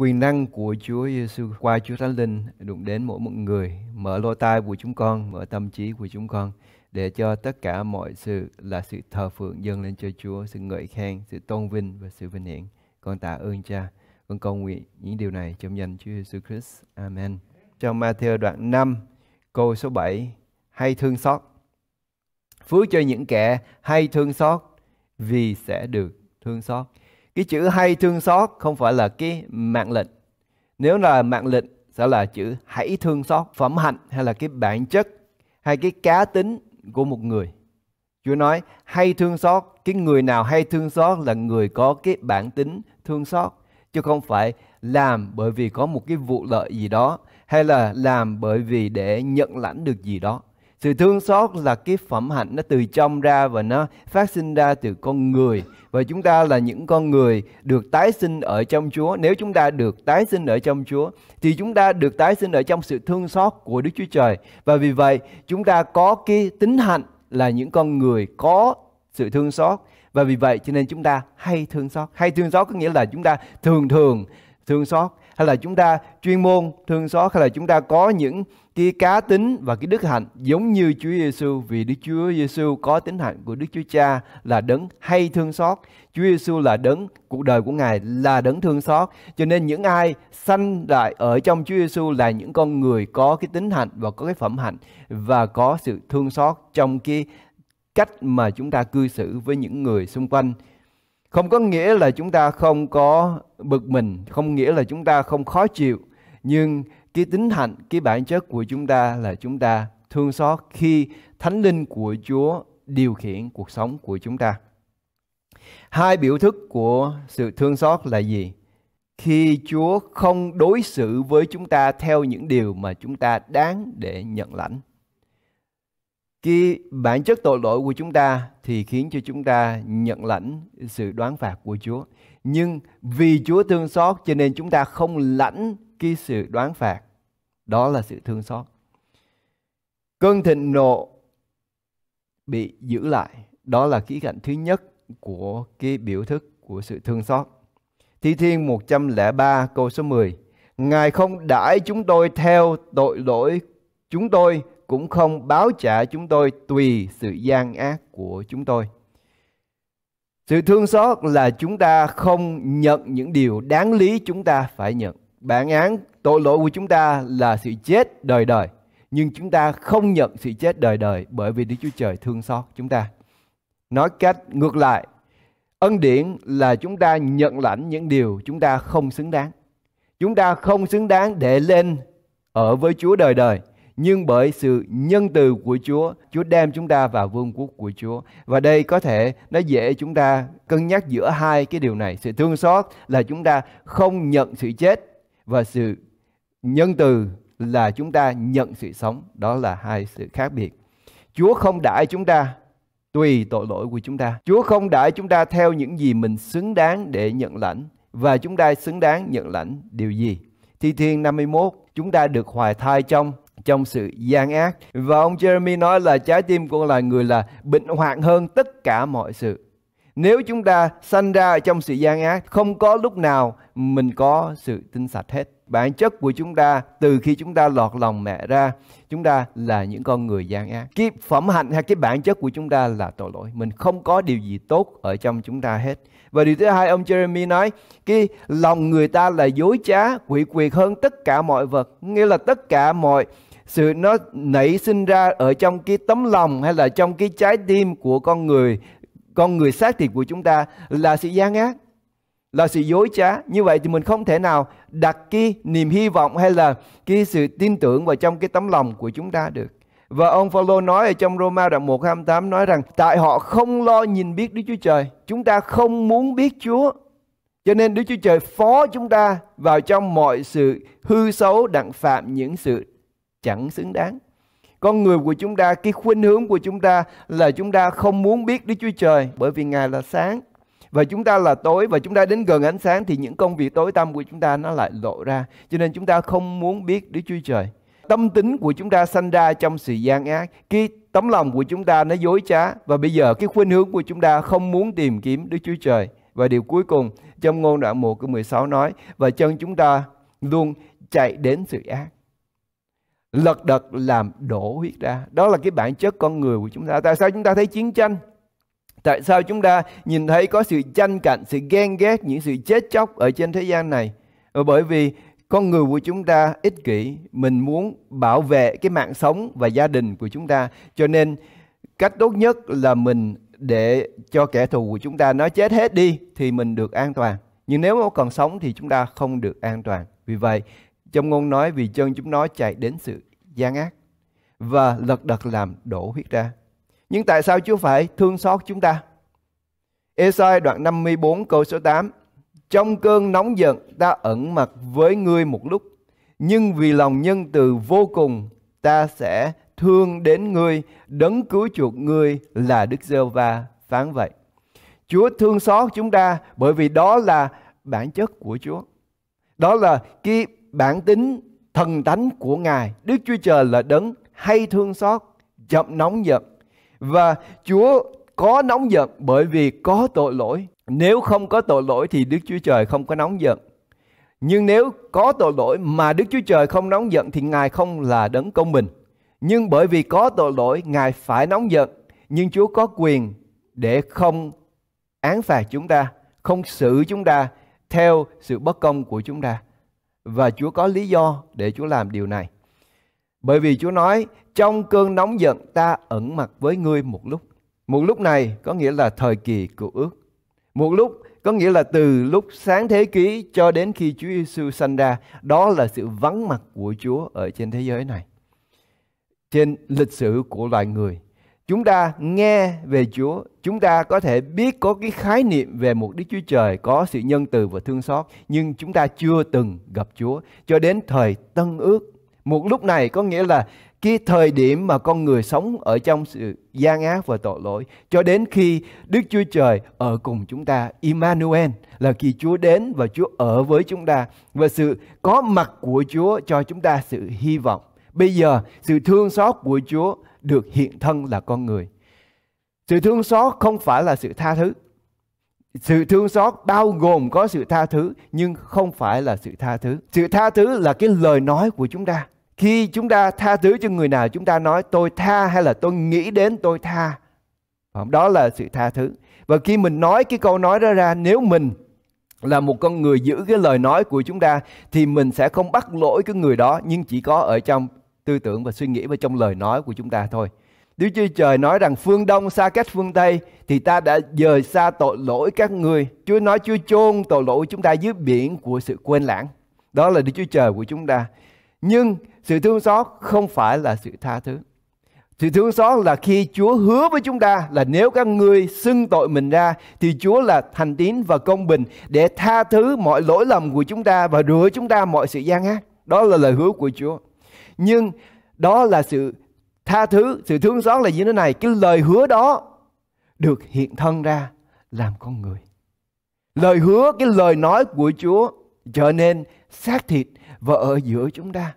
quyền năng của Chúa Giêsu qua Chúa Thánh Linh đụng đến mỗi một người, mở lỗ tai của chúng con, mở tâm trí của chúng con để cho tất cả mọi sự là sự thờ phượng dâng lên cho Chúa, sự ngợi khen, sự tôn vinh và sự vinh hiển. Con tạ ơn Cha, con cầu nguyện những điều này trong danh Chúa Giêsu Christ. Amen. Trong Matthew đoạn 5, câu số 7, hay thương xót. Phước cho những kẻ hay thương xót vì sẽ được thương xót cái chữ hay thương xót không phải là cái mạng lệnh nếu là mạng lệnh sẽ là chữ hãy thương xót phẩm hạnh hay là cái bản chất hay cái cá tính của một người Chúa nói hay thương xót cái người nào hay thương xót là người có cái bản tính thương xót chứ không phải làm bởi vì có một cái vụ lợi gì đó hay là làm bởi vì để nhận lãnh được gì đó sự thương xót là cái phẩm hạnh nó từ trong ra và nó phát sinh ra từ con người. Và chúng ta là những con người được tái sinh ở trong Chúa. Nếu chúng ta được tái sinh ở trong Chúa thì chúng ta được tái sinh ở trong sự thương xót của Đức Chúa Trời. Và vì vậy chúng ta có cái tính hạnh là những con người có sự thương xót. Và vì vậy cho nên chúng ta hay thương xót. Hay thương xót có nghĩa là chúng ta thường thường thương xót hay là chúng ta chuyên môn thương xót hay là chúng ta có những cái cá tính và cái đức hạnh giống như Chúa Giêsu vì Đức Chúa Giêsu có tính hạnh của Đức Chúa Cha là đấng hay thương xót. Chúa Giêsu là đấng cuộc đời của Ngài là đấng thương xót. Cho nên những ai sanh lại ở trong Chúa Giêsu là những con người có cái tính hạnh và có cái phẩm hạnh và có sự thương xót trong cái cách mà chúng ta cư xử với những người xung quanh. Không có nghĩa là chúng ta không có bực mình, không nghĩa là chúng ta không khó chịu, nhưng cái tính hạnh cái bản chất của chúng ta là chúng ta thương xót khi thánh linh của Chúa điều khiển cuộc sống của chúng ta hai biểu thức của sự thương xót là gì khi Chúa không đối xử với chúng ta theo những điều mà chúng ta đáng để nhận lãnh. Cái bản chất tội lỗi của chúng ta thì khiến cho chúng ta nhận lãnh sự đoán phạt của Chúa. Nhưng vì Chúa thương xót cho nên chúng ta không lãnh cái sự đoán phạt đó là sự thương xót. Cơn thịnh nộ bị giữ lại. Đó là kỹ cạnh thứ nhất của cái biểu thức của sự thương xót. Thi Thiên 103 câu số 10 Ngài không đãi chúng tôi theo tội lỗi chúng tôi cũng không báo trả chúng tôi tùy sự gian ác của chúng tôi. Sự thương xót là chúng ta không nhận những điều đáng lý chúng ta phải nhận. Bản án Tội lỗi của chúng ta là sự chết đời đời. Nhưng chúng ta không nhận sự chết đời đời bởi vì Đức Chúa Trời thương xót chúng ta. Nói cách ngược lại, ân điển là chúng ta nhận lãnh những điều chúng ta không xứng đáng. Chúng ta không xứng đáng để lên ở với Chúa đời đời. Nhưng bởi sự nhân từ của Chúa, Chúa đem chúng ta vào vương quốc của Chúa. Và đây có thể nó dễ chúng ta cân nhắc giữa hai cái điều này. Sự thương xót là chúng ta không nhận sự chết và sự nhân từ là chúng ta nhận sự sống đó là hai sự khác biệt chúa không đãi chúng ta tùy tội lỗi của chúng ta chúa không đãi chúng ta theo những gì mình xứng đáng để nhận lãnh và chúng ta xứng đáng nhận lãnh điều gì thi thiên 51 chúng ta được hoài thai trong trong sự gian ác và ông Jeremy nói là trái tim của loài người là bệnh hoạn hơn tất cả mọi sự nếu chúng ta sanh ra ở trong sự gian ác, không có lúc nào mình có sự tinh sạch hết. Bản chất của chúng ta từ khi chúng ta lọt lòng mẹ ra, chúng ta là những con người gian ác. Cái phẩm hạnh hay cái bản chất của chúng ta là tội lỗi. Mình không có điều gì tốt ở trong chúng ta hết. Và điều thứ hai ông Jeremy nói, cái lòng người ta là dối trá, quỷ quyệt hơn tất cả mọi vật. Nghĩa là tất cả mọi sự nó nảy sinh ra ở trong cái tấm lòng hay là trong cái trái tim của con người con người xác thịt của chúng ta là sự gian ác, là sự dối trá. Như vậy thì mình không thể nào đặt cái niềm hy vọng hay là cái sự tin tưởng vào trong cái tấm lòng của chúng ta được. Và ông Phaolô nói ở trong Roma đoạn 1 28 nói rằng tại họ không lo nhìn biết Đức Chúa Trời, chúng ta không muốn biết Chúa. Cho nên Đức Chúa Trời phó chúng ta vào trong mọi sự hư xấu đặng phạm những sự chẳng xứng đáng con người của chúng ta cái khuynh hướng của chúng ta là chúng ta không muốn biết Đức Chúa Trời bởi vì Ngài là sáng và chúng ta là tối và chúng ta đến gần ánh sáng thì những công việc tối tăm của chúng ta nó lại lộ ra cho nên chúng ta không muốn biết Đức Chúa Trời tâm tính của chúng ta sanh ra trong sự gian ác cái tấm lòng của chúng ta nó dối trá và bây giờ cái khuynh hướng của chúng ta không muốn tìm kiếm Đức Chúa Trời và điều cuối cùng trong ngôn đoạn 1 câu 16 nói và chân chúng ta luôn chạy đến sự ác lật đật làm đổ huyết ra đó là cái bản chất con người của chúng ta tại sao chúng ta thấy chiến tranh tại sao chúng ta nhìn thấy có sự tranh cạnh sự ghen ghét những sự chết chóc ở trên thế gian này ờ, bởi vì con người của chúng ta ích kỷ mình muốn bảo vệ cái mạng sống và gia đình của chúng ta cho nên cách tốt nhất là mình để cho kẻ thù của chúng ta nó chết hết đi thì mình được an toàn nhưng nếu mà còn sống thì chúng ta không được an toàn vì vậy trong ngôn nói vì chân chúng nó chạy đến sự gian ác và lật đật làm đổ huyết ra. Nhưng tại sao Chúa phải thương xót chúng ta? Esai đoạn 54 câu số 8 Trong cơn nóng giận ta ẩn mặt với ngươi một lúc Nhưng vì lòng nhân từ vô cùng ta sẽ thương đến ngươi Đấng cứu chuộc ngươi là Đức Giê Va phán vậy Chúa thương xót chúng ta bởi vì đó là bản chất của Chúa Đó là cái bản tính thần thánh của Ngài. Đức Chúa Trời là đấng hay thương xót, chậm nóng giận. Và Chúa có nóng giận bởi vì có tội lỗi. Nếu không có tội lỗi thì Đức Chúa Trời không có nóng giận. Nhưng nếu có tội lỗi mà Đức Chúa Trời không nóng giận thì Ngài không là đấng công bình. Nhưng bởi vì có tội lỗi, Ngài phải nóng giận. Nhưng Chúa có quyền để không án phạt chúng ta, không xử chúng ta theo sự bất công của chúng ta và Chúa có lý do để Chúa làm điều này. Bởi vì Chúa nói trong cơn nóng giận ta ẩn mặt với ngươi một lúc. Một lúc này có nghĩa là thời kỳ của ước. Một lúc có nghĩa là từ lúc sáng thế ký cho đến khi Chúa Giêsu sanh ra, đó là sự vắng mặt của Chúa ở trên thế giới này. Trên lịch sử của loài người chúng ta nghe về Chúa, chúng ta có thể biết có cái khái niệm về một Đức Chúa Trời có sự nhân từ và thương xót, nhưng chúng ta chưa từng gặp Chúa cho đến thời Tân Ước. Một lúc này có nghĩa là cái thời điểm mà con người sống ở trong sự gian ác và tội lỗi cho đến khi Đức Chúa Trời ở cùng chúng ta Immanuel là khi Chúa đến và Chúa ở với chúng ta và sự có mặt của Chúa cho chúng ta sự hy vọng. Bây giờ sự thương xót của Chúa được hiện thân là con người. Sự thương xót không phải là sự tha thứ. Sự thương xót bao gồm có sự tha thứ nhưng không phải là sự tha thứ. Sự tha thứ là cái lời nói của chúng ta. Khi chúng ta tha thứ cho người nào chúng ta nói tôi tha hay là tôi nghĩ đến tôi tha. Đó là sự tha thứ. Và khi mình nói cái câu nói đó ra nếu mình là một con người giữ cái lời nói của chúng ta thì mình sẽ không bắt lỗi cái người đó nhưng chỉ có ở trong tư tưởng và suy nghĩ và trong lời nói của chúng ta thôi. Đức Chúa Trời nói rằng phương Đông xa cách phương Tây thì ta đã dời xa tội lỗi các người. Chúa nói Chúa chôn tội lỗi chúng ta dưới biển của sự quên lãng. Đó là Đức Chúa Trời của chúng ta. Nhưng sự thương xót không phải là sự tha thứ. Sự thương xót là khi Chúa hứa với chúng ta là nếu các ngươi xưng tội mình ra thì Chúa là thành tín và công bình để tha thứ mọi lỗi lầm của chúng ta và rửa chúng ta mọi sự gian ác. Đó là lời hứa của Chúa nhưng đó là sự tha thứ sự thương xót là như thế này cái lời hứa đó được hiện thân ra làm con người lời hứa cái lời nói của chúa trở nên xác thịt và ở giữa chúng ta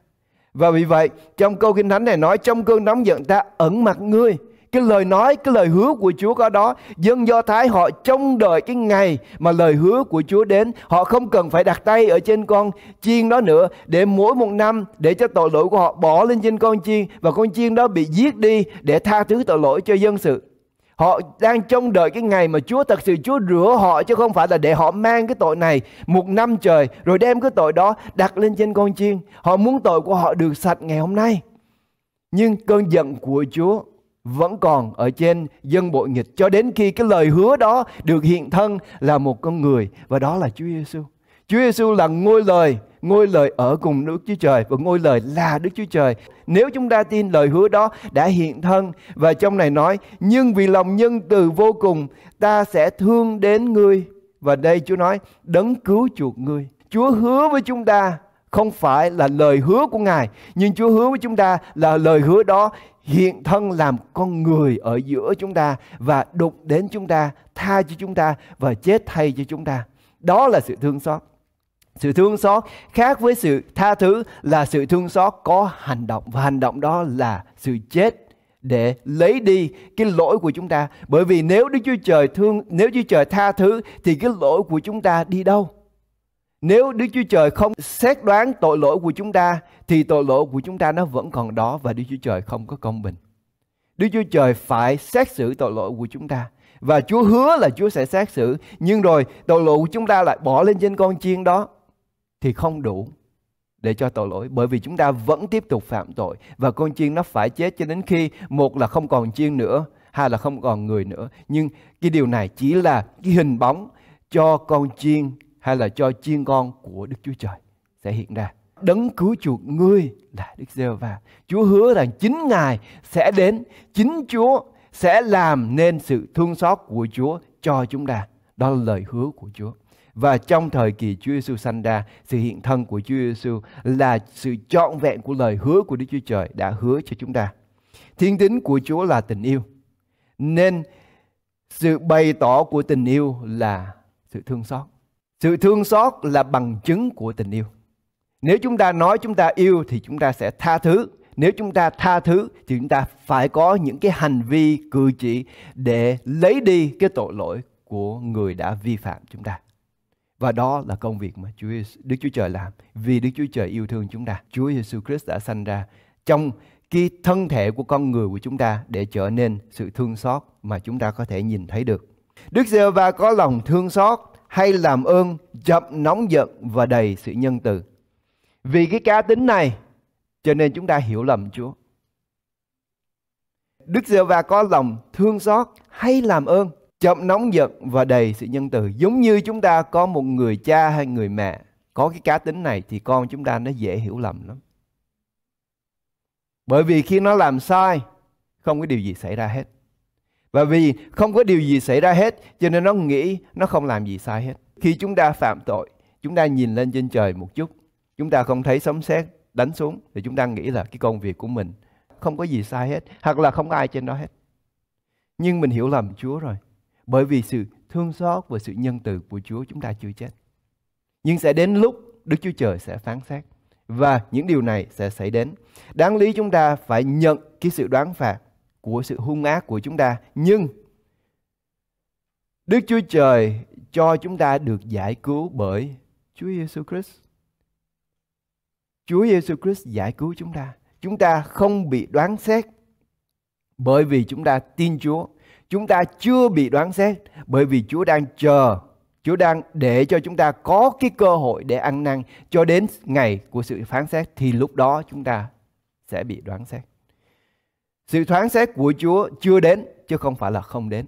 và vì vậy trong câu kinh thánh này nói trong cơn nóng giận ta ẩn mặt ngươi cái lời nói cái lời hứa của Chúa có đó dân Do Thái họ trông đợi cái ngày mà lời hứa của Chúa đến họ không cần phải đặt tay ở trên con chiên đó nữa để mỗi một năm để cho tội lỗi của họ bỏ lên trên con chiên và con chiên đó bị giết đi để tha thứ tội lỗi cho dân sự Họ đang trông đợi cái ngày mà Chúa thật sự Chúa rửa họ chứ không phải là để họ mang cái tội này một năm trời rồi đem cái tội đó đặt lên trên con chiên. Họ muốn tội của họ được sạch ngày hôm nay. Nhưng cơn giận của Chúa vẫn còn ở trên dân bội nghịch cho đến khi cái lời hứa đó được hiện thân là một con người và đó là Chúa Giêsu. Chúa Giêsu là ngôi lời, ngôi lời ở cùng Đức Chúa Trời và ngôi lời là Đức Chúa Trời. Nếu chúng ta tin lời hứa đó đã hiện thân và trong này nói nhưng vì lòng nhân từ vô cùng ta sẽ thương đến ngươi và đây Chúa nói đấng cứu chuộc ngươi. Chúa hứa với chúng ta không phải là lời hứa của Ngài, nhưng Chúa hứa với chúng ta là lời hứa đó hiện thân làm con người ở giữa chúng ta và đụng đến chúng ta, tha cho chúng ta và chết thay cho chúng ta. Đó là sự thương xót. Sự thương xót khác với sự tha thứ là sự thương xót có hành động và hành động đó là sự chết để lấy đi cái lỗi của chúng ta. Bởi vì nếu Đức Chúa Trời thương, nếu Chúa Trời tha thứ thì cái lỗi của chúng ta đi đâu? Nếu Đức Chúa Trời không xét đoán tội lỗi của chúng ta thì tội lỗi của chúng ta nó vẫn còn đó và Đức Chúa Trời không có công bình. Đức Chúa Trời phải xét xử tội lỗi của chúng ta và Chúa hứa là Chúa sẽ xét xử nhưng rồi tội lỗi của chúng ta lại bỏ lên trên con chiên đó thì không đủ để cho tội lỗi bởi vì chúng ta vẫn tiếp tục phạm tội và con chiên nó phải chết cho đến khi một là không còn chiên nữa hai là không còn người nữa nhưng cái điều này chỉ là cái hình bóng cho con chiên hay là cho chiên con của Đức Chúa Trời sẽ hiện ra. Đấng cứu chuộc ngươi là Đức giê va Chúa hứa rằng chính Ngài sẽ đến, chính Chúa sẽ làm nên sự thương xót của Chúa cho chúng ta. Đó là lời hứa của Chúa. Và trong thời kỳ Chúa Giêsu sanh ra, sự hiện thân của Chúa Giêsu là sự trọn vẹn của lời hứa của Đức Chúa Trời đã hứa cho chúng ta. Thiên tính của Chúa là tình yêu. Nên sự bày tỏ của tình yêu là sự thương xót. Sự thương xót là bằng chứng của tình yêu. Nếu chúng ta nói chúng ta yêu thì chúng ta sẽ tha thứ. Nếu chúng ta tha thứ thì chúng ta phải có những cái hành vi cử chỉ để lấy đi cái tội lỗi của người đã vi phạm chúng ta. Và đó là công việc mà Chúa Đức Chúa Trời làm. Vì Đức Chúa Trời yêu thương chúng ta, Chúa Giêsu Christ đã sanh ra trong cái thân thể của con người của chúng ta để trở nên sự thương xót mà chúng ta có thể nhìn thấy được. Đức Giêsu va có lòng thương xót hay làm ơn chậm nóng giận và đầy sự nhân từ. Vì cái cá tính này cho nên chúng ta hiểu lầm Chúa. Đức giê va có lòng thương xót hay làm ơn chậm nóng giận và đầy sự nhân từ. Giống như chúng ta có một người cha hay người mẹ có cái cá tính này thì con chúng ta nó dễ hiểu lầm lắm. Bởi vì khi nó làm sai không có điều gì xảy ra hết. Và vì không có điều gì xảy ra hết cho nên nó nghĩ nó không làm gì sai hết. Khi chúng ta phạm tội, chúng ta nhìn lên trên trời một chút, chúng ta không thấy sấm sét đánh xuống thì chúng ta nghĩ là cái công việc của mình không có gì sai hết hoặc là không có ai trên đó hết. Nhưng mình hiểu lầm Chúa rồi. Bởi vì sự thương xót và sự nhân từ của Chúa chúng ta chưa chết. Nhưng sẽ đến lúc Đức Chúa Trời sẽ phán xét và những điều này sẽ xảy đến. Đáng lý chúng ta phải nhận cái sự đoán phạt của sự hung ác của chúng ta. Nhưng Đức Chúa Trời cho chúng ta được giải cứu bởi Chúa Giêsu Christ. Chúa Giêsu Christ giải cứu chúng ta. Chúng ta không bị đoán xét bởi vì chúng ta tin Chúa. Chúng ta chưa bị đoán xét bởi vì Chúa đang chờ, Chúa đang để cho chúng ta có cái cơ hội để ăn năn cho đến ngày của sự phán xét thì lúc đó chúng ta sẽ bị đoán xét. Sự thoáng xét của Chúa chưa đến chứ không phải là không đến.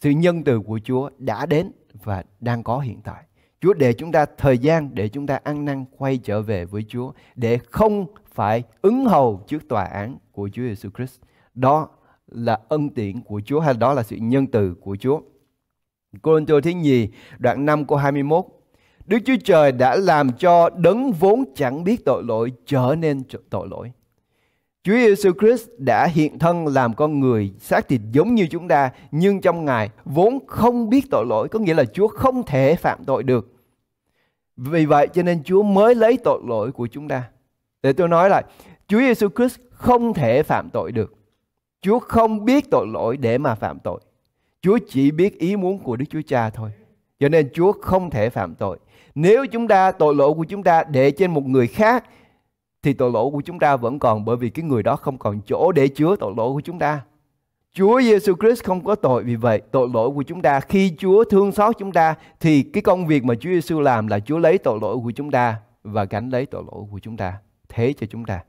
Sự nhân từ của Chúa đã đến và đang có hiện tại. Chúa để chúng ta thời gian để chúng ta ăn năn quay trở về với Chúa để không phải ứng hầu trước tòa án của Chúa Giêsu Christ. Đó là ân điển của Chúa hay đó là sự nhân từ của Chúa. Cô-rinh-tô thứ nhì, đoạn 5 câu 21. Đức Chúa Trời đã làm cho đấng vốn chẳng biết tội lỗi trở nên tội lỗi. Chúa Giêsu Christ đã hiện thân làm con người xác thịt giống như chúng ta, nhưng trong Ngài vốn không biết tội lỗi, có nghĩa là Chúa không thể phạm tội được. Vì vậy cho nên Chúa mới lấy tội lỗi của chúng ta. Để tôi nói lại, Chúa Giêsu Christ không thể phạm tội được. Chúa không biết tội lỗi để mà phạm tội. Chúa chỉ biết ý muốn của Đức Chúa Cha thôi. Cho nên Chúa không thể phạm tội. Nếu chúng ta tội lỗi của chúng ta để trên một người khác thì tội lỗi của chúng ta vẫn còn bởi vì cái người đó không còn chỗ để chứa tội lỗi của chúng ta. Chúa Giêsu Christ không có tội vì vậy tội lỗi của chúng ta khi Chúa thương xót chúng ta thì cái công việc mà Chúa Giêsu làm là Chúa lấy tội lỗi của chúng ta và gánh lấy tội lỗi của chúng ta thế cho chúng ta.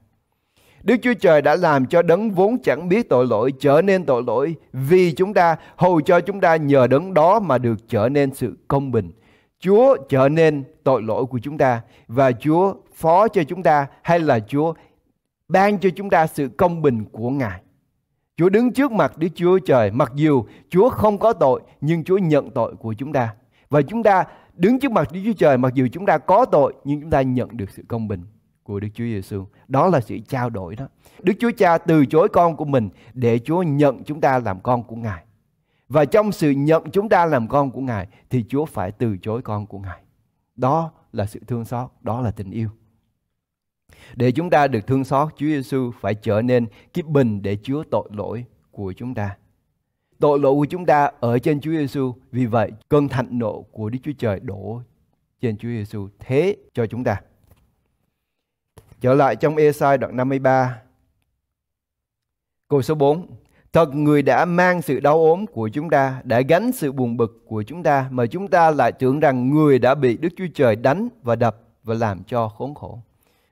Đức Chúa Trời đã làm cho đấng vốn chẳng biết tội lỗi trở nên tội lỗi vì chúng ta, hầu cho chúng ta nhờ đấng đó mà được trở nên sự công bình. Chúa trở nên tội lỗi của chúng ta và Chúa phó cho chúng ta hay là Chúa ban cho chúng ta sự công bình của Ngài. Chúa đứng trước mặt Đức Chúa Trời, mặc dù Chúa không có tội, nhưng Chúa nhận tội của chúng ta. Và chúng ta đứng trước mặt Đức Chúa Trời, mặc dù chúng ta có tội, nhưng chúng ta nhận được sự công bình của Đức Chúa Giêsu. Đó là sự trao đổi đó. Đức Chúa Cha từ chối con của mình để Chúa nhận chúng ta làm con của Ngài. Và trong sự nhận chúng ta làm con của Ngài thì Chúa phải từ chối con của Ngài. Đó là sự thương xót, đó là tình yêu. Để chúng ta được thương xót, Chúa Giêsu phải trở nên cái bình để chứa tội lỗi của chúng ta. Tội lỗi của chúng ta ở trên Chúa Giêsu, vì vậy cơn thạnh nộ của Đức Chúa Trời đổ trên Chúa Giêsu thế cho chúng ta. Trở lại trong Esai đoạn 53 câu số 4 Thật người đã mang sự đau ốm của chúng ta, đã gánh sự buồn bực của chúng ta mà chúng ta lại tưởng rằng người đã bị Đức Chúa Trời đánh và đập và làm cho khốn khổ.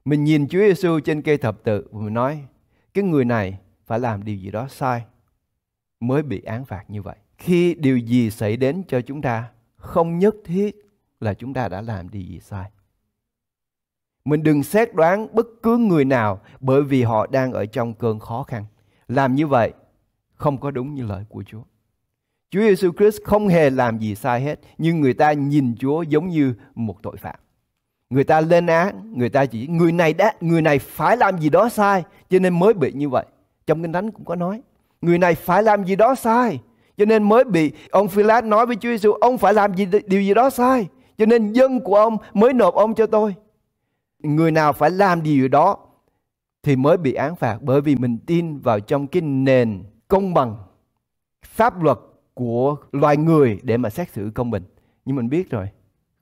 Mình nhìn Chúa Giêsu trên cây thập tự và mình nói cái người này phải làm điều gì đó sai mới bị án phạt như vậy. Khi điều gì xảy đến cho chúng ta không nhất thiết là chúng ta đã làm điều gì sai. Mình đừng xét đoán bất cứ người nào bởi vì họ đang ở trong cơn khó khăn. Làm như vậy không có đúng như lời của Chúa. Chúa Giêsu Christ không hề làm gì sai hết, nhưng người ta nhìn Chúa giống như một tội phạm người ta lên án người ta chỉ người này đã người này phải làm gì đó sai cho nên mới bị như vậy trong kinh thánh cũng có nói người này phải làm gì đó sai cho nên mới bị ông Philat nói với Chúa Giêsu ông phải làm gì điều gì đó sai cho nên dân của ông mới nộp ông cho tôi người nào phải làm điều đó thì mới bị án phạt bởi vì mình tin vào trong cái nền công bằng pháp luật của loài người để mà xét xử công bình nhưng mình biết rồi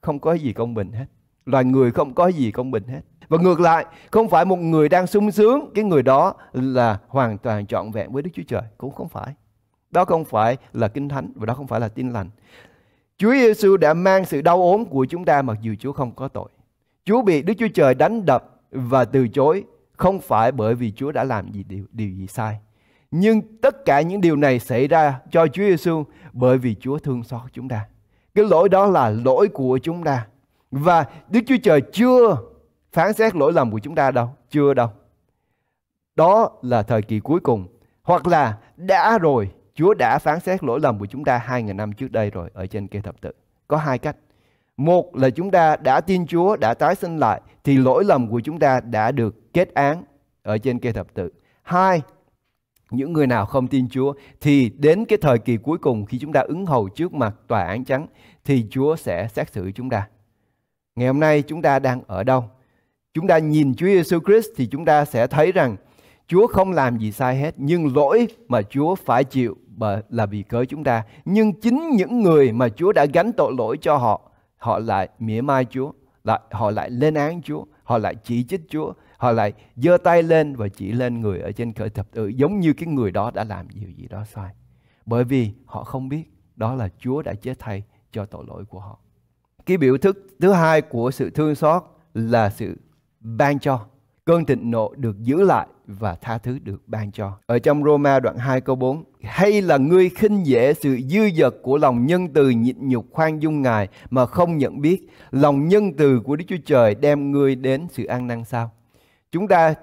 không có gì công bình hết loài người không có gì công bình hết và ngược lại không phải một người đang sung sướng cái người đó là hoàn toàn trọn vẹn với đức chúa trời cũng không phải đó không phải là kinh thánh và đó không phải là tin lành chúa giêsu đã mang sự đau ốm của chúng ta mặc dù chúa không có tội chúa bị đức chúa trời đánh đập và từ chối không phải bởi vì chúa đã làm gì điều, điều gì sai nhưng tất cả những điều này xảy ra cho Chúa Giêsu bởi vì Chúa thương xót chúng ta. Cái lỗi đó là lỗi của chúng ta. Và Đức Chúa Trời chưa phán xét lỗi lầm của chúng ta đâu, chưa đâu. Đó là thời kỳ cuối cùng. Hoặc là đã rồi, Chúa đã phán xét lỗi lầm của chúng ta hai ngàn năm trước đây rồi ở trên cây thập tự. Có hai cách. Một là chúng ta đã tin Chúa, đã tái sinh lại thì lỗi lầm của chúng ta đã được kết án ở trên cây thập tự. Hai, những người nào không tin Chúa thì đến cái thời kỳ cuối cùng khi chúng ta ứng hầu trước mặt tòa án trắng thì Chúa sẽ xét xử chúng ta. Ngày hôm nay chúng ta đang ở đâu? Chúng ta nhìn Chúa Giêsu Christ thì chúng ta sẽ thấy rằng Chúa không làm gì sai hết, nhưng lỗi mà Chúa phải chịu là vì cớ chúng ta. Nhưng chính những người mà Chúa đã gánh tội lỗi cho họ, họ lại mỉa mai Chúa, lại họ lại lên án Chúa, họ lại chỉ trích Chúa, họ lại giơ tay lên và chỉ lên người ở trên cõi thập tự giống như cái người đó đã làm điều gì đó sai. Bởi vì họ không biết đó là Chúa đã chết thay cho tội lỗi của họ cái biểu thức thứ hai của sự thương xót là sự ban cho cơn thịnh nộ được giữ lại và tha thứ được ban cho. Ở trong Roma đoạn 2 câu 4, hay là ngươi khinh dễ sự dư dật của lòng nhân từ nhịn nhục khoan dung Ngài mà không nhận biết, lòng nhân từ của Đức Chúa Trời đem ngươi đến sự an năng sao? Chúng ta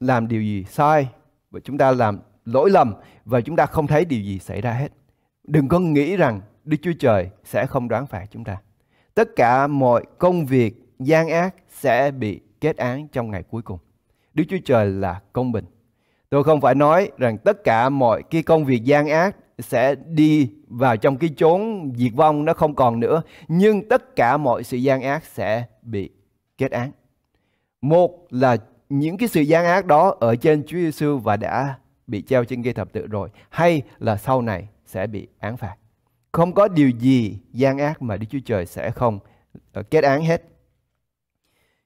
làm điều gì sai và chúng ta làm lỗi lầm và chúng ta không thấy điều gì xảy ra hết. Đừng có nghĩ rằng Đức Chúa Trời sẽ không đoán phạt chúng ta tất cả mọi công việc gian ác sẽ bị kết án trong ngày cuối cùng. Đức Chúa Trời là công bình. Tôi không phải nói rằng tất cả mọi cái công việc gian ác sẽ đi vào trong cái chốn diệt vong nó không còn nữa, nhưng tất cả mọi sự gian ác sẽ bị kết án. Một là những cái sự gian ác đó ở trên Chúa Giêsu và đã bị treo trên cây thập tự rồi, hay là sau này sẽ bị án phạt. Không có điều gì gian ác mà Đức Chúa Trời sẽ không ờ, kết án hết.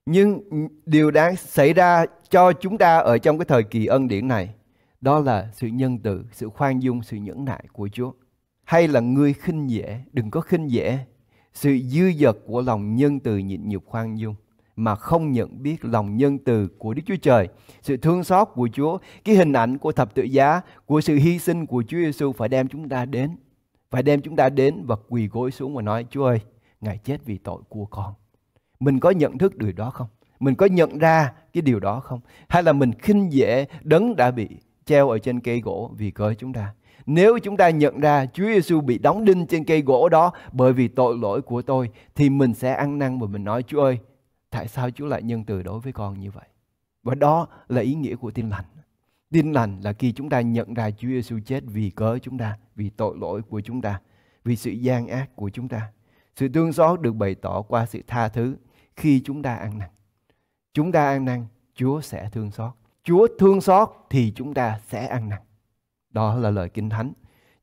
Nhưng điều đáng xảy ra cho chúng ta ở trong cái thời kỳ ân điển này đó là sự nhân từ, sự khoan dung, sự nhẫn nại của Chúa. Hay là người khinh dễ, đừng có khinh dễ. Sự dư dật của lòng nhân từ nhịn nhục khoan dung mà không nhận biết lòng nhân từ của Đức Chúa Trời, sự thương xót của Chúa, cái hình ảnh của thập tự giá, của sự hy sinh của Chúa Giêsu phải đem chúng ta đến phải đem chúng ta đến và quỳ gối xuống và nói Chúa ơi, Ngài chết vì tội của con. Mình có nhận thức điều đó không? Mình có nhận ra cái điều đó không? Hay là mình khinh dễ đấng đã bị treo ở trên cây gỗ vì cớ chúng ta? Nếu chúng ta nhận ra Chúa Giêsu bị đóng đinh trên cây gỗ đó bởi vì tội lỗi của tôi thì mình sẽ ăn năn và mình nói Chúa ơi, tại sao Chúa lại nhân từ đối với con như vậy? Và đó là ý nghĩa của tin lành. Tin lành là khi chúng ta nhận ra Chúa Giêsu chết vì cớ chúng ta vì tội lỗi của chúng ta, vì sự gian ác của chúng ta. Sự thương xót được bày tỏ qua sự tha thứ khi chúng ta ăn năn. Chúng ta ăn năn, Chúa sẽ thương xót. Chúa thương xót thì chúng ta sẽ ăn năn. Đó là lời Kinh Thánh.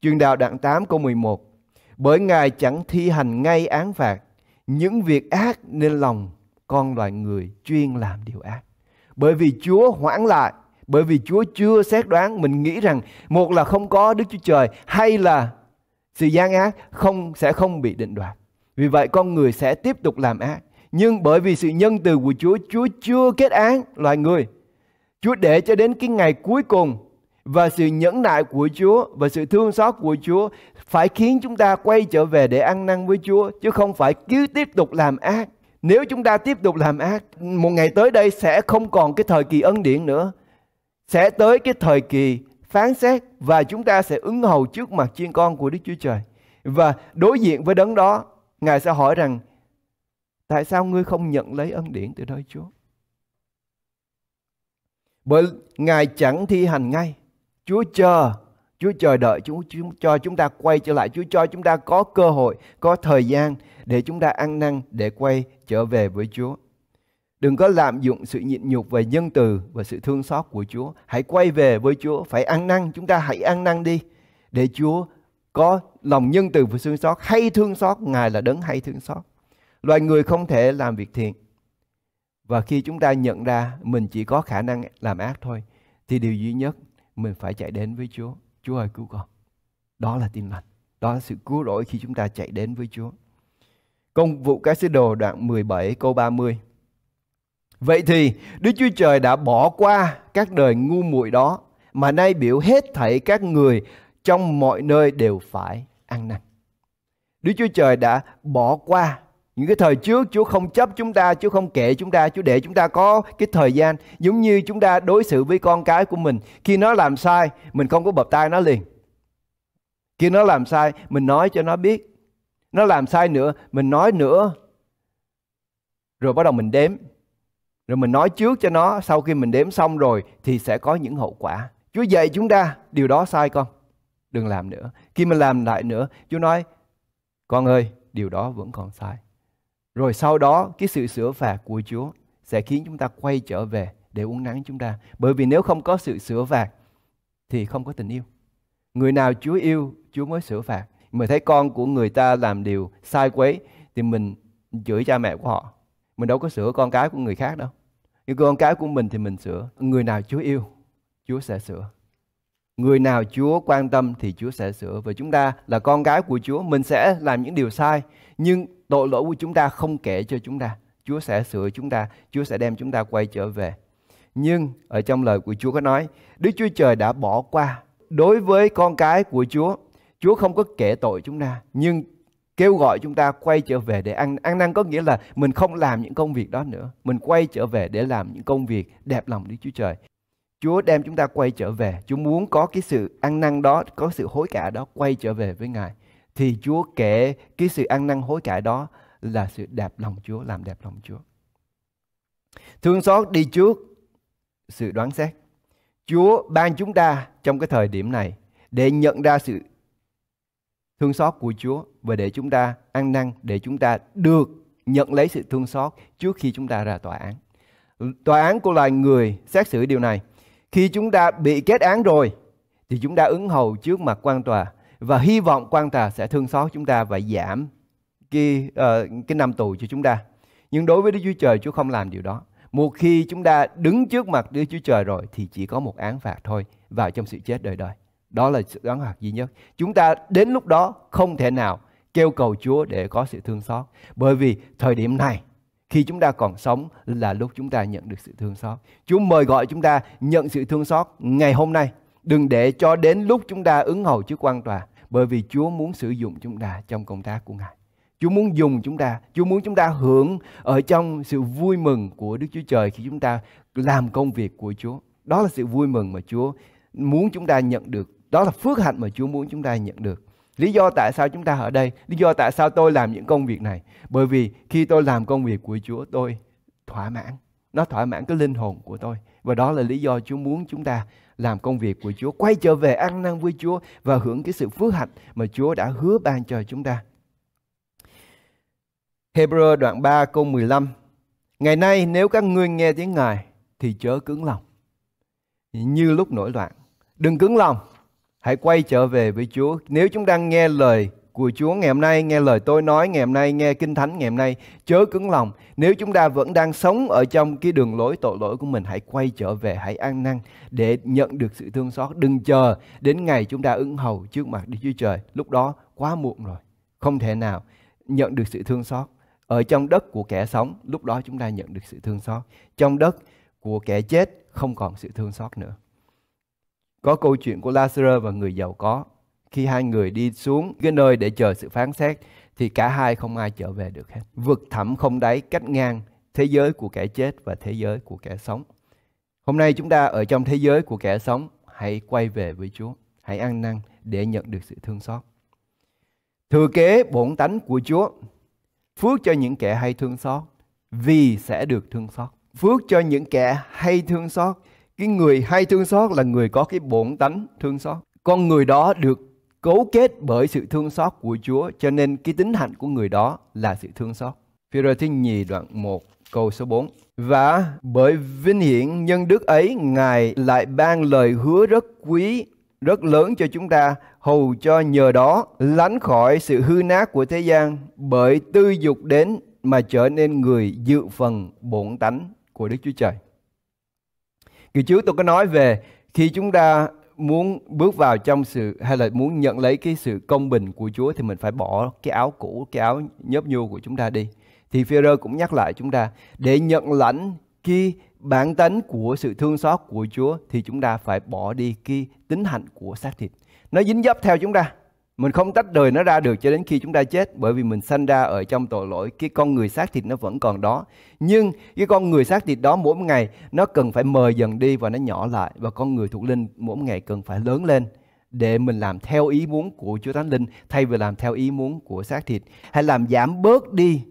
Chương đạo đoạn 8 câu 11. Bởi Ngài chẳng thi hành ngay án phạt những việc ác nên lòng con loài người chuyên làm điều ác. Bởi vì Chúa hoãn lại bởi vì Chúa chưa xét đoán mình nghĩ rằng một là không có Đức Chúa Trời hay là sự gian ác không sẽ không bị định đoạt. Vì vậy con người sẽ tiếp tục làm ác. Nhưng bởi vì sự nhân từ của Chúa, Chúa chưa kết án loài người. Chúa để cho đến cái ngày cuối cùng và sự nhẫn nại của Chúa và sự thương xót của Chúa phải khiến chúng ta quay trở về để ăn năn với Chúa chứ không phải cứ tiếp tục làm ác. Nếu chúng ta tiếp tục làm ác, một ngày tới đây sẽ không còn cái thời kỳ ân điển nữa sẽ tới cái thời kỳ phán xét và chúng ta sẽ ứng hầu trước mặt chiên con của Đức Chúa Trời. Và đối diện với đấng đó, Ngài sẽ hỏi rằng, tại sao ngươi không nhận lấy ân điển từ nơi Chúa? Bởi Ngài chẳng thi hành ngay. Chúa chờ, Chúa chờ đợi Chúa, Chúa cho chúng ta quay trở lại. Chúa cho chúng ta có cơ hội, có thời gian để chúng ta ăn năn, để quay trở về với Chúa. Đừng có lạm dụng sự nhịn nhục về nhân từ và sự thương xót của Chúa. Hãy quay về với Chúa, phải ăn năn, chúng ta hãy ăn năn đi để Chúa có lòng nhân từ và thương xót, hay thương xót, Ngài là đấng hay thương xót. Loài người không thể làm việc thiện. Và khi chúng ta nhận ra mình chỉ có khả năng làm ác thôi, thì điều duy nhất mình phải chạy đến với Chúa. Chúa ơi cứu con. Đó là tin lành. Đó là sự cứu rỗi khi chúng ta chạy đến với Chúa. Công vụ các sứ đồ đoạn 17 câu 30. Vậy thì Đức Chúa Trời đã bỏ qua các đời ngu muội đó mà nay biểu hết thảy các người trong mọi nơi đều phải ăn năn. Đức Chúa Trời đã bỏ qua những cái thời trước Chúa không chấp chúng ta, Chúa không kệ chúng ta, Chúa để chúng ta có cái thời gian giống như chúng ta đối xử với con cái của mình. Khi nó làm sai, mình không có bập tay nó liền. Khi nó làm sai, mình nói cho nó biết. Nó làm sai nữa, mình nói nữa. Rồi bắt đầu mình đếm rồi mình nói trước cho nó sau khi mình đếm xong rồi thì sẽ có những hậu quả chúa dạy chúng ta điều đó sai con đừng làm nữa khi mình làm lại nữa chúa nói con ơi điều đó vẫn còn sai rồi sau đó cái sự sửa phạt của chúa sẽ khiến chúng ta quay trở về để uống nắng chúng ta bởi vì nếu không có sự sửa phạt thì không có tình yêu người nào chúa yêu chúa mới sửa phạt mình thấy con của người ta làm điều sai quấy thì mình chửi cha mẹ của họ mình đâu có sửa con cái của người khác đâu. Nhưng con cái của mình thì mình sửa. Người nào Chúa yêu, Chúa sẽ sửa. Người nào Chúa quan tâm thì Chúa sẽ sửa. Và chúng ta là con gái của Chúa, mình sẽ làm những điều sai. Nhưng tội lỗi của chúng ta không kể cho chúng ta. Chúa sẽ sửa chúng ta, Chúa sẽ đem chúng ta quay trở về. Nhưng ở trong lời của Chúa có nói, Đức Chúa Trời đã bỏ qua đối với con cái của Chúa. Chúa không có kể tội chúng ta, nhưng kêu gọi chúng ta quay trở về để ăn ăn năn có nghĩa là mình không làm những công việc đó nữa mình quay trở về để làm những công việc đẹp lòng Đức Chúa Trời Chúa đem chúng ta quay trở về Chúa muốn có cái sự ăn năn đó có sự hối cải đó quay trở về với Ngài thì Chúa kể cái sự ăn năn hối cải đó là sự đẹp lòng Chúa làm đẹp lòng Chúa thương xót đi trước sự đoán xét Chúa ban chúng ta trong cái thời điểm này để nhận ra sự thương xót của Chúa và để chúng ta ăn năn để chúng ta được nhận lấy sự thương xót trước khi chúng ta ra tòa án. Tòa án của loài người xét xử điều này. Khi chúng ta bị kết án rồi thì chúng ta ứng hầu trước mặt quan tòa và hy vọng quan tòa sẽ thương xót chúng ta và giảm cái uh, cái năm tù cho chúng ta. Nhưng đối với Đức Chúa Trời Chúa không làm điều đó. Một khi chúng ta đứng trước mặt Đức Chúa Trời rồi thì chỉ có một án phạt thôi vào trong sự chết đời đời. Đó là sự đoán hạt duy nhất. Chúng ta đến lúc đó không thể nào kêu cầu Chúa để có sự thương xót. Bởi vì thời điểm này, khi chúng ta còn sống là lúc chúng ta nhận được sự thương xót. Chúa mời gọi chúng ta nhận sự thương xót ngày hôm nay. Đừng để cho đến lúc chúng ta ứng hầu trước quan tòa. Bởi vì Chúa muốn sử dụng chúng ta trong công tác của Ngài. Chúa muốn dùng chúng ta, Chúa muốn chúng ta hưởng ở trong sự vui mừng của Đức Chúa Trời khi chúng ta làm công việc của Chúa. Đó là sự vui mừng mà Chúa muốn chúng ta nhận được đó là phước hạnh mà Chúa muốn chúng ta nhận được. Lý do tại sao chúng ta ở đây, lý do tại sao tôi làm những công việc này. Bởi vì khi tôi làm công việc của Chúa, tôi thỏa mãn. Nó thỏa mãn cái linh hồn của tôi. Và đó là lý do Chúa muốn chúng ta làm công việc của Chúa, quay trở về ăn năn với Chúa và hưởng cái sự phước hạnh mà Chúa đã hứa ban cho chúng ta. Hebrew đoạn 3 câu 15 Ngày nay nếu các ngươi nghe tiếng Ngài thì chớ cứng lòng. Như lúc nổi loạn. Đừng cứng lòng Hãy quay trở về với Chúa. Nếu chúng đang nghe lời của Chúa ngày hôm nay, nghe lời tôi nói ngày hôm nay, nghe Kinh Thánh ngày hôm nay, chớ cứng lòng. Nếu chúng ta vẫn đang sống ở trong cái đường lối tội lỗi của mình, hãy quay trở về, hãy ăn năn để nhận được sự thương xót. Đừng chờ đến ngày chúng ta ứng hầu trước mặt Đức Chúa Trời. Lúc đó quá muộn rồi. Không thể nào nhận được sự thương xót. Ở trong đất của kẻ sống, lúc đó chúng ta nhận được sự thương xót. Trong đất của kẻ chết không còn sự thương xót nữa. Có câu chuyện của Lazarus và người giàu có. Khi hai người đi xuống cái nơi để chờ sự phán xét thì cả hai không ai trở về được hết. Vực thẳm không đáy cách ngang thế giới của kẻ chết và thế giới của kẻ sống. Hôm nay chúng ta ở trong thế giới của kẻ sống, hãy quay về với Chúa, hãy ăn năn để nhận được sự thương xót. Thừa kế bổn tánh của Chúa, phước cho những kẻ hay thương xót, vì sẽ được thương xót. Phước cho những kẻ hay thương xót, cái người hay thương xót là người có cái bổn tánh thương xót con người đó được cấu kết bởi sự thương xót của Chúa cho nên cái tính hạnh của người đó là sự thương xót. Phi-rơ thứ nhì đoạn 1 câu số 4 Và bởi vinh hiển nhân đức ấy Ngài lại ban lời hứa rất quý rất lớn cho chúng ta hầu cho nhờ đó lánh khỏi sự hư nát của thế gian bởi tư dục đến mà trở nên người dự phần bổn tánh của Đức Chúa Trời kỳ trước tôi có nói về khi chúng ta muốn bước vào trong sự hay là muốn nhận lấy cái sự công bình của Chúa thì mình phải bỏ cái áo cũ, cái áo nhớp nhô của chúng ta đi. Thì Phêrô cũng nhắc lại chúng ta để nhận lãnh cái bản tánh của sự thương xót của Chúa thì chúng ta phải bỏ đi cái tính hạnh của xác thịt. Nó dính dấp theo chúng ta. Mình không tách rời nó ra được cho đến khi chúng ta chết bởi vì mình sanh ra ở trong tội lỗi, cái con người xác thịt nó vẫn còn đó. Nhưng cái con người xác thịt đó mỗi ngày nó cần phải mờ dần đi và nó nhỏ lại và con người thuộc linh mỗi ngày cần phải lớn lên để mình làm theo ý muốn của Chúa Thánh Linh thay vì làm theo ý muốn của xác thịt. Hãy làm giảm bớt đi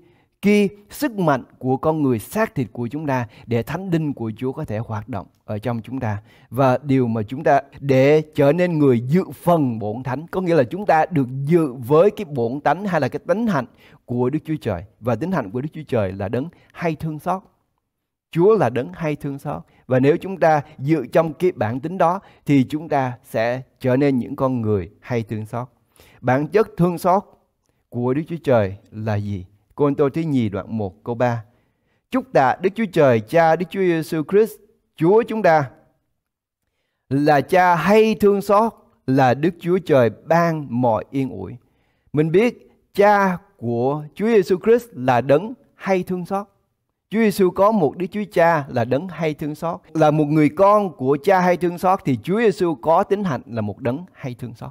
kia sức mạnh của con người xác thịt của chúng ta để thánh linh của Chúa có thể hoạt động ở trong chúng ta và điều mà chúng ta để trở nên người dự phần bổn thánh có nghĩa là chúng ta được dự với cái bổn tánh hay là cái tính hạnh của Đức Chúa Trời và tính hạnh của Đức Chúa Trời là đấng hay thương xót Chúa là đấng hay thương xót và nếu chúng ta dự trong cái bản tính đó thì chúng ta sẽ trở nên những con người hay thương xót bản chất thương xót của Đức Chúa Trời là gì Côn Tô thứ nhì đoạn 1 câu 3. Chúc tạ Đức Chúa Trời, Cha Đức Chúa Giêsu Christ, Chúa chúng ta là Cha hay thương xót, là Đức Chúa Trời ban mọi yên ủi. Mình biết Cha của Chúa Giêsu Christ là đấng hay thương xót. Chúa Giêsu có một Đức Chúa Cha là đấng hay thương xót, là một người con của Cha hay thương xót thì Chúa Giêsu có tính hạnh là một đấng hay thương xót.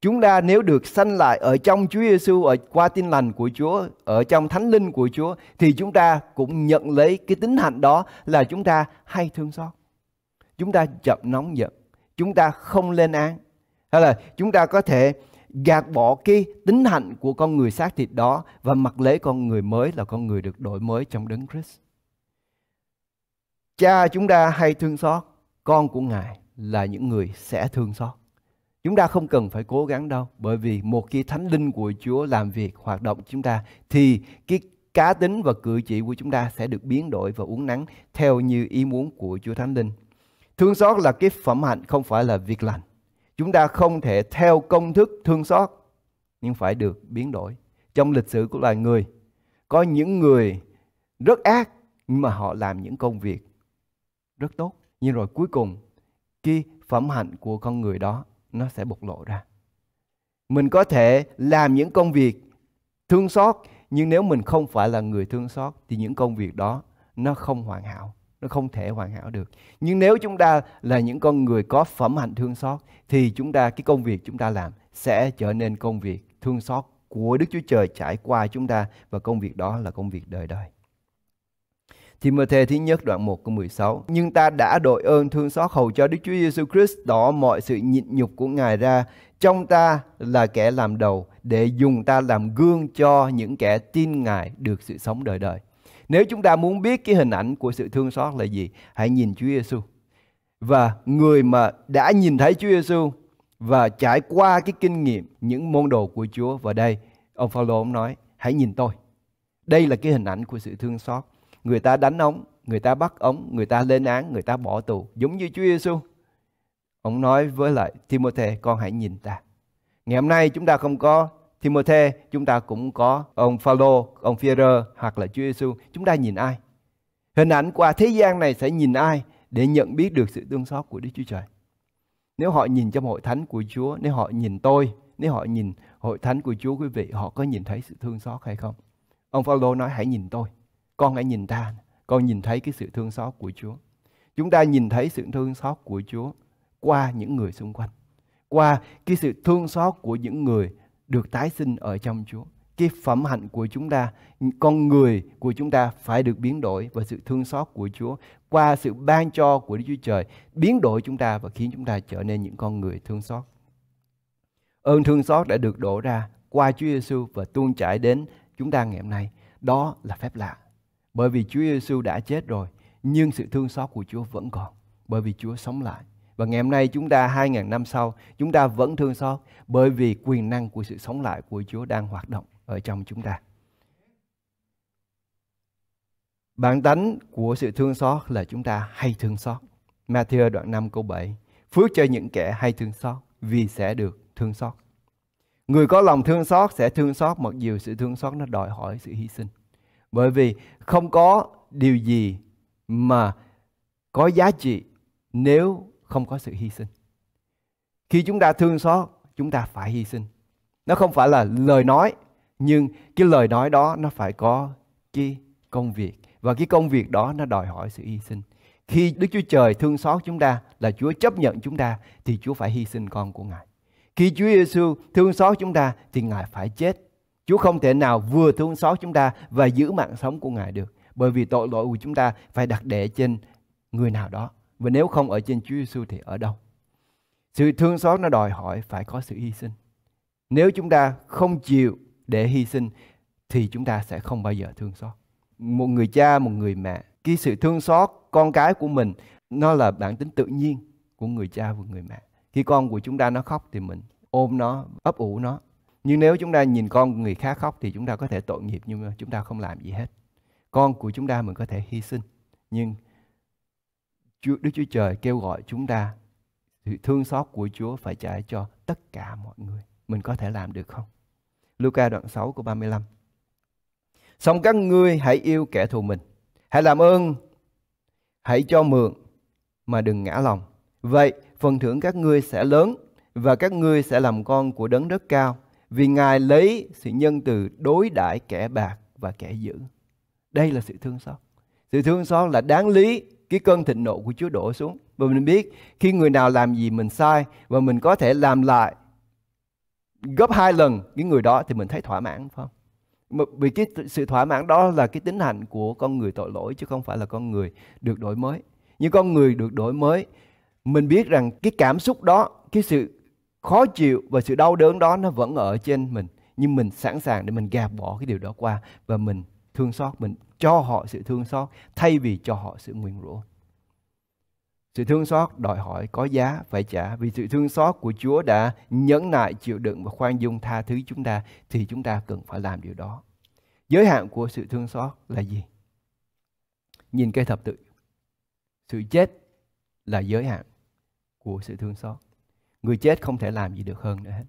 Chúng ta nếu được sanh lại ở trong Chúa Giêsu ở qua tin lành của Chúa, ở trong thánh linh của Chúa thì chúng ta cũng nhận lấy cái tính hạnh đó là chúng ta hay thương xót. Chúng ta chậm nóng giận, chúng ta không lên án. Hay là chúng ta có thể gạt bỏ cái tính hạnh của con người xác thịt đó và mặc lấy con người mới là con người được đổi mới trong đấng Christ. Cha chúng ta hay thương xót, con của Ngài là những người sẽ thương xót. Chúng ta không cần phải cố gắng đâu, bởi vì một khi thánh linh của Chúa làm việc hoạt động chúng ta thì cái cá tính và cử chỉ của chúng ta sẽ được biến đổi và uốn nắn theo như ý muốn của Chúa Thánh Linh. Thương xót là cái phẩm hạnh không phải là việc lành. Chúng ta không thể theo công thức thương xót nhưng phải được biến đổi. Trong lịch sử của loài người có những người rất ác nhưng mà họ làm những công việc rất tốt. Nhưng rồi cuối cùng cái phẩm hạnh của con người đó nó sẽ bộc lộ ra. Mình có thể làm những công việc thương xót nhưng nếu mình không phải là người thương xót thì những công việc đó nó không hoàn hảo nó không thể hoàn hảo được nhưng nếu chúng ta là những con người có phẩm hạnh thương xót thì chúng ta cái công việc chúng ta làm sẽ trở nên công việc thương xót của đức chúa trời trải qua chúng ta và công việc đó là công việc đời đời Timothy thứ nhất đoạn 1 câu 16. Nhưng ta đã đội ơn thương xót hầu cho Đức Chúa Giêsu Christ tỏ mọi sự nhịn nhục của Ngài ra trong ta là kẻ làm đầu để dùng ta làm gương cho những kẻ tin Ngài được sự sống đời đời. Nếu chúng ta muốn biết cái hình ảnh của sự thương xót là gì, hãy nhìn Chúa Giêsu. Và người mà đã nhìn thấy Chúa Giêsu và trải qua cái kinh nghiệm những môn đồ của Chúa vào đây, ông Phaolô ông nói, hãy nhìn tôi. Đây là cái hình ảnh của sự thương xót người ta đánh ông, người ta bắt ông, người ta lên án, người ta bỏ tù, giống như Chúa Giêsu. Ông nói với lại Timôthê, con hãy nhìn ta. Ngày hôm nay chúng ta không có Timôthê, chúng ta cũng có ông Phaolô, ông Phêrô hoặc là Chúa Giêsu. Chúng ta nhìn ai? Hình ảnh qua thế gian này sẽ nhìn ai để nhận biết được sự tương xót của Đức Chúa Trời? Nếu họ nhìn trong hội thánh của Chúa, nếu họ nhìn tôi, nếu họ nhìn hội thánh của Chúa quý vị, họ có nhìn thấy sự thương xót hay không? Ông Phaolô nói hãy nhìn tôi con hãy nhìn ta con nhìn thấy cái sự thương xót của Chúa chúng ta nhìn thấy sự thương xót của Chúa qua những người xung quanh qua cái sự thương xót của những người được tái sinh ở trong Chúa cái phẩm hạnh của chúng ta, con người của chúng ta phải được biến đổi và sự thương xót của Chúa qua sự ban cho của Đức Chúa Trời biến đổi chúng ta và khiến chúng ta trở nên những con người thương xót. Ơn thương xót đã được đổ ra qua Chúa Giêsu và tuôn chảy đến chúng ta ngày hôm nay. Đó là phép lạ. Bởi vì Chúa Giêsu đã chết rồi, nhưng sự thương xót của Chúa vẫn còn, bởi vì Chúa sống lại. Và ngày hôm nay chúng ta 2000 năm sau, chúng ta vẫn thương xót bởi vì quyền năng của sự sống lại của Chúa đang hoạt động ở trong chúng ta. Bản tánh của sự thương xót là chúng ta hay thương xót. Matthew đoạn 5 câu 7. Phước cho những kẻ hay thương xót vì sẽ được thương xót. Người có lòng thương xót sẽ thương xót mặc dù sự thương xót nó đòi hỏi sự hy sinh. Bởi vì không có điều gì mà có giá trị nếu không có sự hy sinh. Khi chúng ta thương xót, chúng ta phải hy sinh. Nó không phải là lời nói, nhưng cái lời nói đó nó phải có cái công việc. Và cái công việc đó nó đòi hỏi sự hy sinh. Khi Đức Chúa Trời thương xót chúng ta là Chúa chấp nhận chúng ta thì Chúa phải hy sinh con của Ngài. Khi Chúa Giêsu thương xót chúng ta thì Ngài phải chết Chúa không thể nào vừa thương xót chúng ta và giữ mạng sống của Ngài được. Bởi vì tội lỗi của chúng ta phải đặt để trên người nào đó. Và nếu không ở trên Chúa Giêsu thì ở đâu? Sự thương xót nó đòi hỏi phải có sự hy sinh. Nếu chúng ta không chịu để hy sinh thì chúng ta sẽ không bao giờ thương xót. Một người cha, một người mẹ, cái sự thương xót con cái của mình nó là bản tính tự nhiên của người cha và người mẹ. Khi con của chúng ta nó khóc thì mình ôm nó, ấp ủ nó, nhưng nếu chúng ta nhìn con người khác khóc thì chúng ta có thể tội nghiệp nhưng mà chúng ta không làm gì hết. Con của chúng ta mình có thể hy sinh. Nhưng Đức Chúa Trời kêu gọi chúng ta sự thương xót của Chúa phải trải cho tất cả mọi người. Mình có thể làm được không? Luca đoạn 6 câu 35 Xong các ngươi hãy yêu kẻ thù mình. Hãy làm ơn, hãy cho mượn mà đừng ngã lòng. Vậy phần thưởng các ngươi sẽ lớn và các ngươi sẽ làm con của đấng rất cao vì Ngài lấy sự nhân từ đối đãi kẻ bạc và kẻ dữ. Đây là sự thương xót. Sự thương xót là đáng lý cái cơn thịnh nộ của Chúa đổ xuống. Và mình biết khi người nào làm gì mình sai và mình có thể làm lại gấp hai lần cái người đó thì mình thấy thỏa mãn phải không? Vì cái sự thỏa mãn đó là cái tính hạnh của con người tội lỗi chứ không phải là con người được đổi mới. như con người được đổi mới, mình biết rằng cái cảm xúc đó, cái sự khó chịu và sự đau đớn đó nó vẫn ở trên mình nhưng mình sẵn sàng để mình gạt bỏ cái điều đó qua và mình thương xót mình cho họ sự thương xót thay vì cho họ sự nguyên rủa sự thương xót đòi hỏi có giá phải trả vì sự thương xót của Chúa đã nhẫn nại chịu đựng và khoan dung tha thứ chúng ta thì chúng ta cần phải làm điều đó giới hạn của sự thương xót là gì nhìn cây thập tự sự chết là giới hạn của sự thương xót người chết không thể làm gì được hơn nữa hết.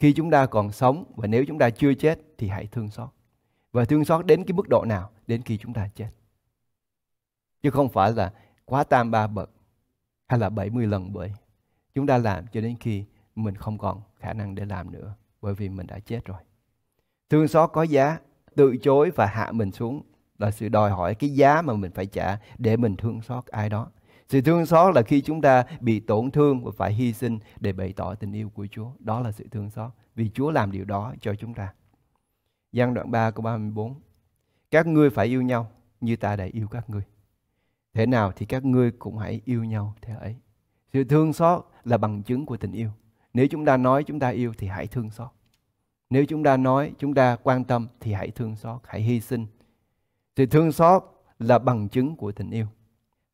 Khi chúng ta còn sống và nếu chúng ta chưa chết thì hãy thương xót. Và thương xót đến cái mức độ nào? Đến khi chúng ta chết. Chứ không phải là quá tam ba bậc hay là 70 lần bởi. Chúng ta làm cho đến khi mình không còn khả năng để làm nữa bởi vì mình đã chết rồi. Thương xót có giá, từ chối và hạ mình xuống là sự đòi hỏi cái giá mà mình phải trả để mình thương xót ai đó. Sự thương xót là khi chúng ta bị tổn thương và phải hy sinh để bày tỏ tình yêu của Chúa. Đó là sự thương xót. Vì Chúa làm điều đó cho chúng ta. Giang đoạn 3 câu 34 Các ngươi phải yêu nhau như ta đã yêu các ngươi. Thế nào thì các ngươi cũng hãy yêu nhau thế ấy. Sự thương xót là bằng chứng của tình yêu. Nếu chúng ta nói chúng ta yêu thì hãy thương xót. Nếu chúng ta nói chúng ta quan tâm thì hãy thương xót, hãy hy sinh. Sự thương xót là bằng chứng của tình yêu.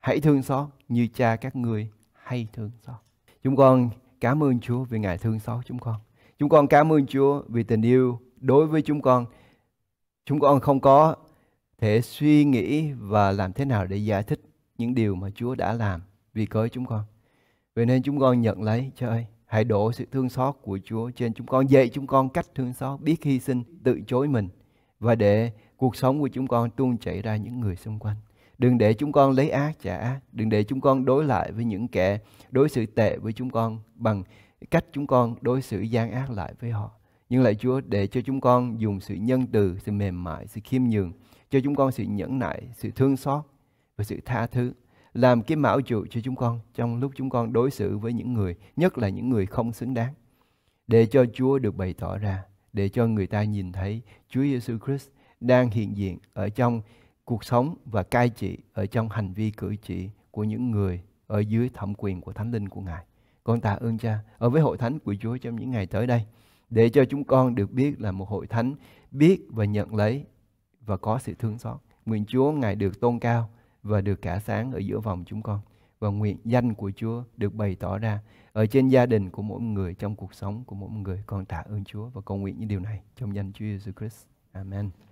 Hãy thương xót như cha các người hay thương xót. Chúng con cảm ơn Chúa vì Ngài thương xót chúng con. Chúng con cảm ơn Chúa vì tình yêu đối với chúng con. Chúng con không có thể suy nghĩ và làm thế nào để giải thích những điều mà Chúa đã làm vì cớ chúng con. Vậy nên chúng con nhận lấy, cho ơi, hãy đổ sự thương xót của Chúa trên chúng con, dạy chúng con cách thương xót, biết hy sinh, tự chối mình và để cuộc sống của chúng con tuôn chảy ra những người xung quanh. Đừng để chúng con lấy ác trả ác. Đừng để chúng con đối lại với những kẻ đối xử tệ với chúng con bằng cách chúng con đối xử gian ác lại với họ. Nhưng lại Chúa để cho chúng con dùng sự nhân từ, sự mềm mại, sự khiêm nhường, cho chúng con sự nhẫn nại, sự thương xót và sự tha thứ. Làm cái mão trụ cho chúng con trong lúc chúng con đối xử với những người, nhất là những người không xứng đáng. Để cho Chúa được bày tỏ ra, để cho người ta nhìn thấy Chúa Giêsu Christ đang hiện diện ở trong cuộc sống và cai trị ở trong hành vi cử chỉ của những người ở dưới thẩm quyền của Thánh Linh của Ngài. Con tạ ơn Cha ở với hội thánh của Chúa trong những ngày tới đây để cho chúng con được biết là một hội thánh biết và nhận lấy và có sự thương xót. Nguyện Chúa Ngài được tôn cao và được cả sáng ở giữa vòng chúng con và nguyện danh của Chúa được bày tỏ ra ở trên gia đình của mỗi người trong cuộc sống của mỗi người. Con tạ ơn Chúa và cầu nguyện những điều này trong danh Chúa Jesus Christ. Amen.